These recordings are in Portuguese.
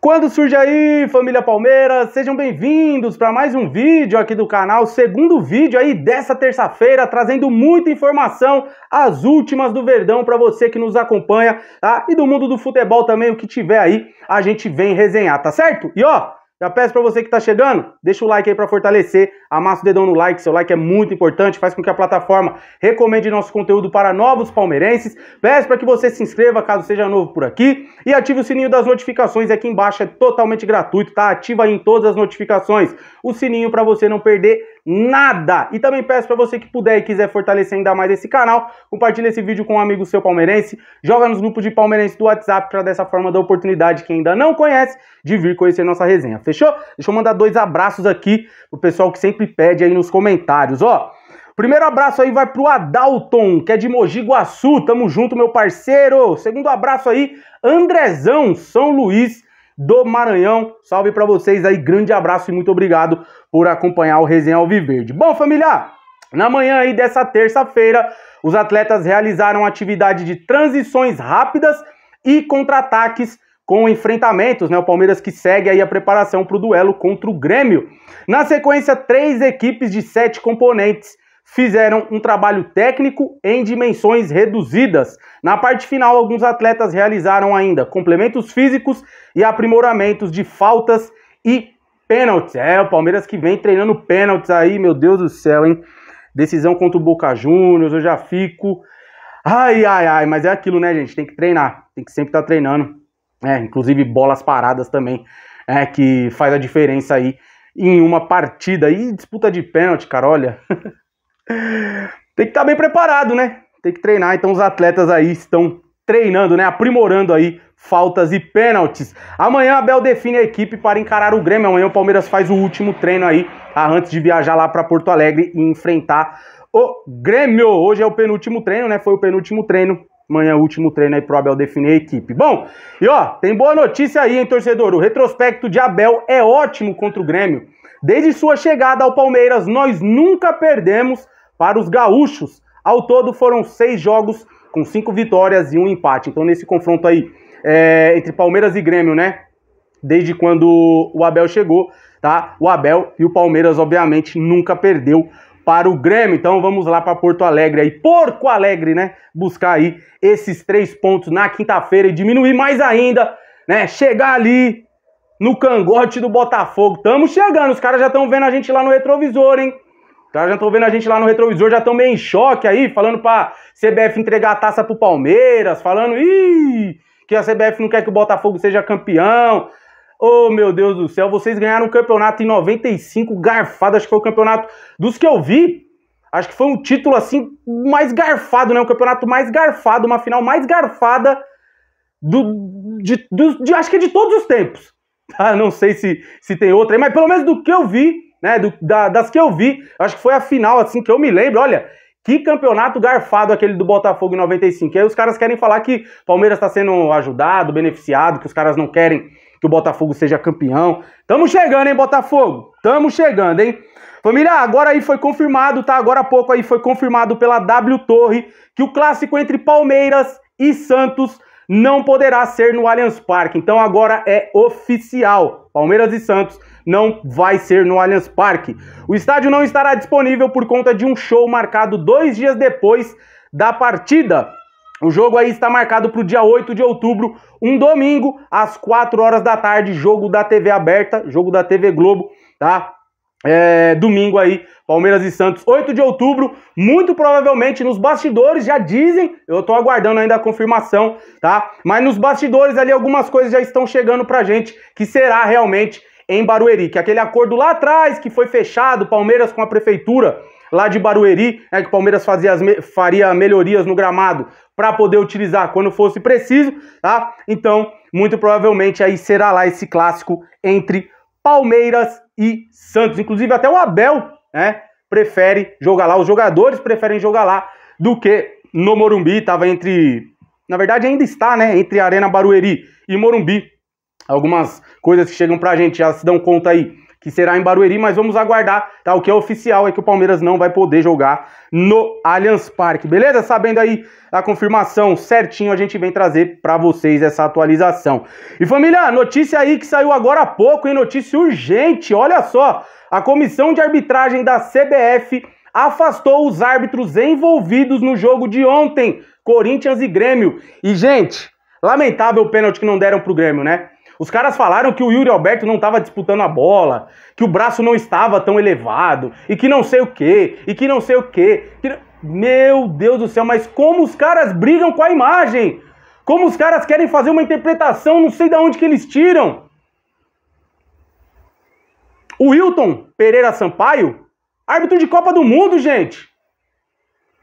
Quando surge aí, família Palmeiras, sejam bem-vindos para mais um vídeo aqui do canal, segundo vídeo aí dessa terça-feira, trazendo muita informação, as últimas do Verdão para você que nos acompanha, tá? E do mundo do futebol também, o que tiver aí, a gente vem resenhar, tá certo? E ó, já peço para você que está chegando, deixa o like aí para fortalecer, amassa o dedão no like, seu like é muito importante, faz com que a plataforma recomende nosso conteúdo para novos palmeirenses. Peço para que você se inscreva caso seja novo por aqui e ative o sininho das notificações aqui é embaixo, é totalmente gratuito, tá? Ativa aí em todas as notificações o sininho para você não perder nada. E também peço para você que puder e quiser fortalecer ainda mais esse canal, compartilhe esse vídeo com um amigo seu palmeirense, joga nos grupos de palmeirense do WhatsApp para dessa forma dar oportunidade quem ainda não conhece de vir conhecer nossa resenha. Fechou? Deixa eu mandar dois abraços aqui pro pessoal que sempre pede aí nos comentários, ó. Primeiro abraço aí vai pro Adalton, que é de Mogi Guaçu. Tamo junto, meu parceiro. Segundo abraço aí, Andrezão, São Luís do Maranhão. Salve para vocês aí, grande abraço e muito obrigado por acompanhar o Resenha Alviverde. Bom, família, na manhã aí dessa terça-feira, os atletas realizaram atividade de transições rápidas e contra-ataques com enfrentamentos, né? O Palmeiras que segue aí a preparação para o duelo contra o Grêmio. Na sequência, três equipes de sete componentes fizeram um trabalho técnico em dimensões reduzidas. Na parte final, alguns atletas realizaram ainda complementos físicos e aprimoramentos de faltas e pênaltis. É, o Palmeiras que vem treinando pênaltis aí, meu Deus do céu, hein? Decisão contra o Boca Juniors, eu já fico. Ai, ai, ai, mas é aquilo, né, gente? Tem que treinar, tem que sempre estar tá treinando. É, inclusive bolas paradas também, é, que faz a diferença aí em uma partida. E disputa de pênalti, cara, olha. Tem que estar tá bem preparado, né? Tem que treinar. Então os atletas aí estão treinando, né? Aprimorando aí faltas e pênaltis. Amanhã a Bel define a equipe para encarar o Grêmio. Amanhã o Palmeiras faz o último treino aí ah, antes de viajar lá para Porto Alegre e enfrentar o Grêmio. Hoje é o penúltimo treino, né? Foi o penúltimo treino. Amanhã é o último treino aí pro Abel definir a equipe. Bom, e ó, tem boa notícia aí, hein, torcedor? O retrospecto de Abel é ótimo contra o Grêmio. Desde sua chegada ao Palmeiras, nós nunca perdemos para os gaúchos, ao todo foram seis jogos com cinco vitórias e um empate. Então nesse confronto aí é, entre Palmeiras e Grêmio, né? Desde quando o Abel chegou, tá? O Abel e o Palmeiras obviamente nunca perdeu para o Grêmio. Então vamos lá para Porto Alegre aí, Porto Alegre, né? Buscar aí esses três pontos na quinta-feira e diminuir mais ainda, né? Chegar ali no cangote do Botafogo. Tamo chegando, os caras já estão vendo a gente lá no retrovisor, hein? caras já estão vendo a gente lá no retrovisor, já estão meio em choque aí, falando pra CBF entregar a taça pro Palmeiras, falando Ih, que a CBF não quer que o Botafogo seja campeão. Oh, meu Deus do céu, vocês ganharam o um campeonato em 95, garfado, acho que foi o campeonato dos que eu vi. Acho que foi um título assim mais garfado, né? Um campeonato mais garfado, uma final mais garfada do, de, do, de acho que é de todos os tempos. Tá? Não sei se, se tem outra aí, mas pelo menos do que eu vi, né? Do, da, das que eu vi, acho que foi a final, assim, que eu me lembro, olha. Que campeonato garfado aquele do Botafogo em 95. Aí os caras querem falar que o Palmeiras está sendo ajudado, beneficiado, que os caras não querem que o Botafogo seja campeão. Tamo chegando, hein, Botafogo? Tamo chegando, hein? Família, agora aí foi confirmado, tá? Agora há pouco aí foi confirmado pela W Torre que o clássico entre Palmeiras e Santos não poderá ser no Allianz Parque. Então agora é oficial. Palmeiras e Santos não vai ser no Allianz Parque. O estádio não estará disponível por conta de um show marcado dois dias depois da partida. O jogo aí está marcado para o dia 8 de outubro, um domingo, às 4 horas da tarde, jogo da TV aberta, jogo da TV Globo, tá? É, domingo aí, Palmeiras e Santos, 8 de outubro, muito provavelmente nos bastidores, já dizem, eu tô aguardando ainda a confirmação, tá? Mas nos bastidores ali algumas coisas já estão chegando pra gente, que será realmente em Barueri, que é aquele acordo lá atrás que foi fechado, Palmeiras com a prefeitura lá de Barueri, né, que Palmeiras fazia me faria melhorias no gramado para poder utilizar quando fosse preciso, tá? Então, muito provavelmente aí será lá esse clássico entre Palmeiras e Santos. Inclusive até o Abel, né, prefere jogar lá, os jogadores preferem jogar lá do que no Morumbi, estava entre, na verdade ainda está, né, entre Arena Barueri e Morumbi, algumas coisas que chegam pra gente, já se dão conta aí que será em Barueri, mas vamos aguardar, tá? O que é oficial é que o Palmeiras não vai poder jogar no Allianz Parque, beleza? Sabendo aí a confirmação certinho, a gente vem trazer para vocês essa atualização. E família, notícia aí que saiu agora há pouco, hein? Notícia urgente, olha só! A comissão de arbitragem da CBF afastou os árbitros envolvidos no jogo de ontem, Corinthians e Grêmio. E, gente, lamentável o pênalti que não deram pro Grêmio, né? Os caras falaram que o Yuri Alberto não estava disputando a bola, que o braço não estava tão elevado, e que não sei o quê, e que não sei o quê. Que... Meu Deus do céu, mas como os caras brigam com a imagem? Como os caras querem fazer uma interpretação, não sei de onde que eles tiram. O Wilton Pereira Sampaio, árbitro de Copa do Mundo, gente.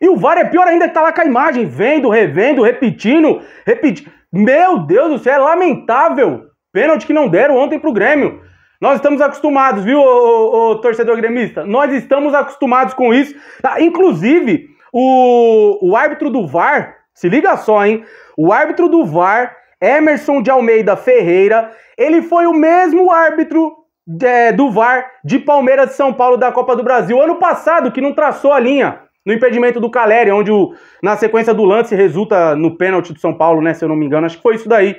E o VAR é pior ainda que tá lá com a imagem, vendo, revendo, repetindo, repetindo. Meu Deus do céu, é lamentável. Pênalti que não deram ontem pro Grêmio. Nós estamos acostumados, viu, ô, ô, torcedor gremista? Nós estamos acostumados com isso. Tá? Inclusive, o, o árbitro do VAR, se liga só, hein? O árbitro do VAR, Emerson de Almeida Ferreira, ele foi o mesmo árbitro é, do VAR de Palmeiras de São Paulo da Copa do Brasil ano passado, que não traçou a linha no impedimento do Caleri, onde o, na sequência do lance resulta no pênalti do São Paulo, né? Se eu não me engano, acho que foi isso daí.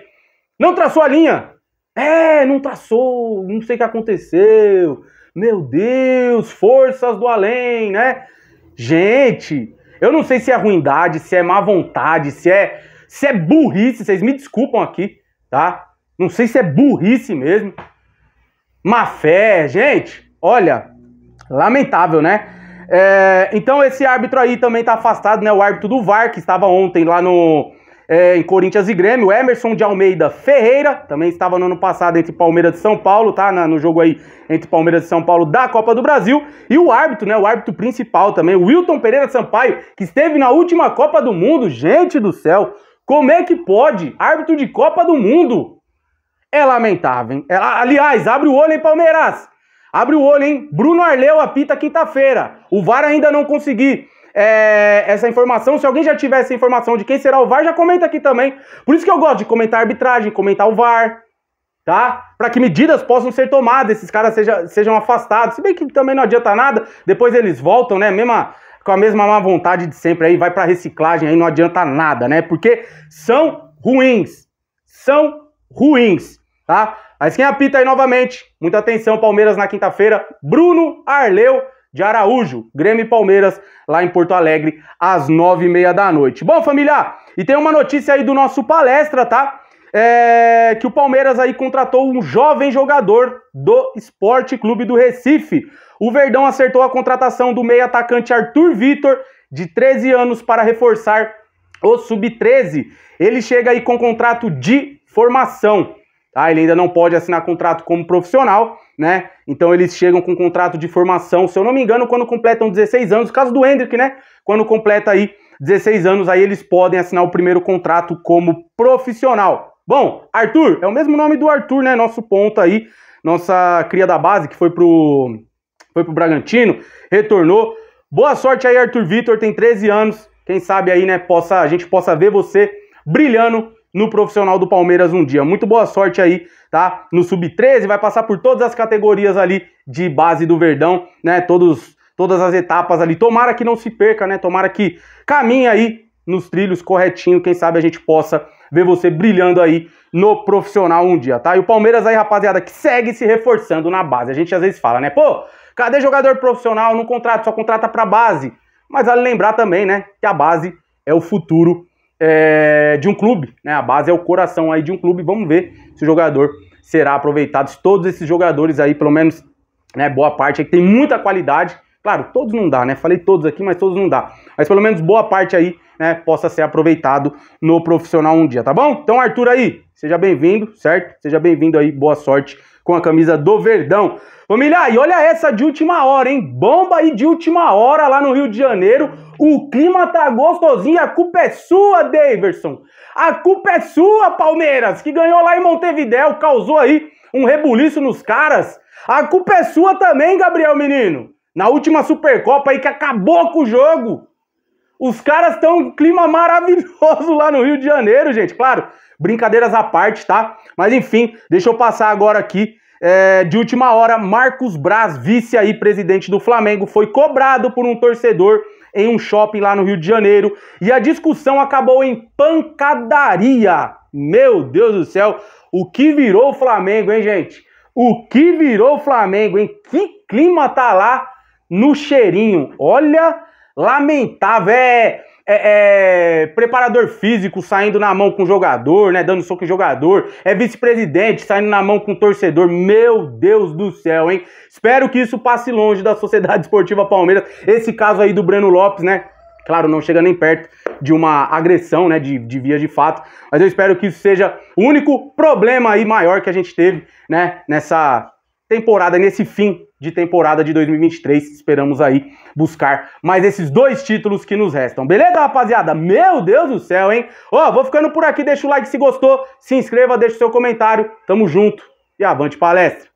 Não traçou a linha, é, não traçou, não sei o que aconteceu. Meu Deus, forças do além, né? Gente, eu não sei se é ruindade, se é má vontade, se é, se é burrice, vocês me desculpam aqui, tá? Não sei se é burrice mesmo. Má fé, gente, olha, lamentável, né? É, então esse árbitro aí também tá afastado, né? O árbitro do VAR, que estava ontem lá no, é, em Corinthians e Grêmio. Emerson de Almeida Ferreira, também estava no ano passado entre Palmeiras e São Paulo, tá? Na, no jogo aí entre Palmeiras e São Paulo da Copa do Brasil. E o árbitro, né? O árbitro principal também, o Wilton Pereira Sampaio, que esteve na última Copa do Mundo. Gente do céu, como é que pode? Árbitro de Copa do Mundo. É lamentável, hein? É, aliás, abre o olho, hein, Palmeiras? Abre o olho, hein? Bruno Arleu apita quinta-feira. O VAR ainda não conseguiu é, essa informação. Se alguém já tiver essa informação de quem será o VAR, já comenta aqui também. Por isso que eu gosto de comentar a arbitragem, comentar o VAR, tá? Para que medidas possam ser tomadas, esses caras seja, sejam afastados. Se bem que também não adianta nada, depois eles voltam, né? Mesma, com a mesma má vontade de sempre aí, vai para reciclagem aí, não adianta nada, né? Porque são ruins. São ruins, tá? Mas quem apita aí novamente, muita atenção, Palmeiras na quinta-feira, Bruno Arleu de Araújo, Grêmio e Palmeiras, lá em Porto Alegre, às nove e meia da noite. Bom, família, e tem uma notícia aí do nosso palestra, tá? É, que o Palmeiras aí contratou um jovem jogador do Esporte Clube do Recife. O Verdão acertou a contratação do meio atacante Arthur Vitor, de 13 anos, para reforçar o Sub-13. Ele chega aí com contrato de formação. Tá? Ele ainda não pode assinar contrato como profissional, né? Então eles chegam com um contrato de formação, se eu não me engano, quando completam 16 anos, caso do Hendrick, né? Quando completa aí 16 anos, aí eles podem assinar o primeiro contrato como profissional. Bom, Arthur, é o mesmo nome do Arthur, né? Nosso ponta aí, nossa cria da base que foi pro, foi pro Bragantino, retornou. Boa sorte aí, Arthur Vitor, tem 13 anos. Quem sabe aí, né, possa, a gente possa ver você brilhando no profissional do Palmeiras um dia. Muito boa sorte aí, tá? No Sub-13, vai passar por todas as categorias ali de base do Verdão, né? Todos, todas as etapas ali. Tomara que não se perca, né? Tomara que caminhe aí nos trilhos corretinho. Quem sabe a gente possa ver você brilhando aí no profissional um dia, tá? E o Palmeiras aí, rapaziada, que segue se reforçando na base. A gente às vezes fala, né? Pô, cadê jogador profissional? Não contrata, só contrata pra base. Mas vale lembrar também, né? Que a base é o futuro é, de um clube, né? A base é o coração aí de um clube. Vamos ver se o jogador será aproveitado. Todos esses jogadores aí, pelo menos, né, boa parte aí, que tem muita qualidade. Claro, todos não dá, né? Falei todos aqui, mas todos não dá. Mas pelo menos boa parte aí, né, possa ser aproveitado no profissional um dia, tá bom? Então, Arthur aí, seja bem-vindo, certo? Seja bem-vindo aí, boa sorte com a camisa do Verdão. Família, e olha essa de última hora, hein? Bomba aí de última hora lá no Rio de Janeiro. O clima tá gostosinho, a culpa é sua, Daverson. A culpa é sua, Palmeiras, que ganhou lá em Montevidéu, causou aí um rebuliço nos caras. A culpa é sua também, Gabriel Menino. Na última Supercopa aí que acabou com o jogo, os caras estão um clima maravilhoso lá no Rio de Janeiro, gente. Claro, brincadeiras à parte, tá? Mas enfim, deixa eu passar agora aqui. É, de última hora, Marcos Braz, vice aí, presidente do Flamengo, foi cobrado por um torcedor em um shopping lá no Rio de Janeiro e a discussão acabou em pancadaria. Meu Deus do céu, o que virou o Flamengo, hein, gente? O que virou o Flamengo, hein? Que clima tá lá no cheirinho. Olha, lamentável. É, é, é, preparador físico saindo na mão com jogador, né? Dando soco em jogador. É vice-presidente saindo na mão com torcedor. Meu Deus do céu, hein? Espero que isso passe longe da Sociedade Esportiva Palmeiras. Esse caso aí do Breno Lopes, né? Claro, não chega nem perto de uma agressão, né? De, de via de fato. Mas eu espero que isso seja o único problema aí maior que a gente teve, né? Nessa temporada, nesse fim de temporada de 2023. Esperamos aí buscar mais esses dois títulos que nos restam. Beleza, rapaziada? Meu Deus do céu, hein? Ó, oh, vou ficando por aqui. Deixa o like se gostou, se inscreva, deixa o seu comentário. Tamo junto e avante palestra!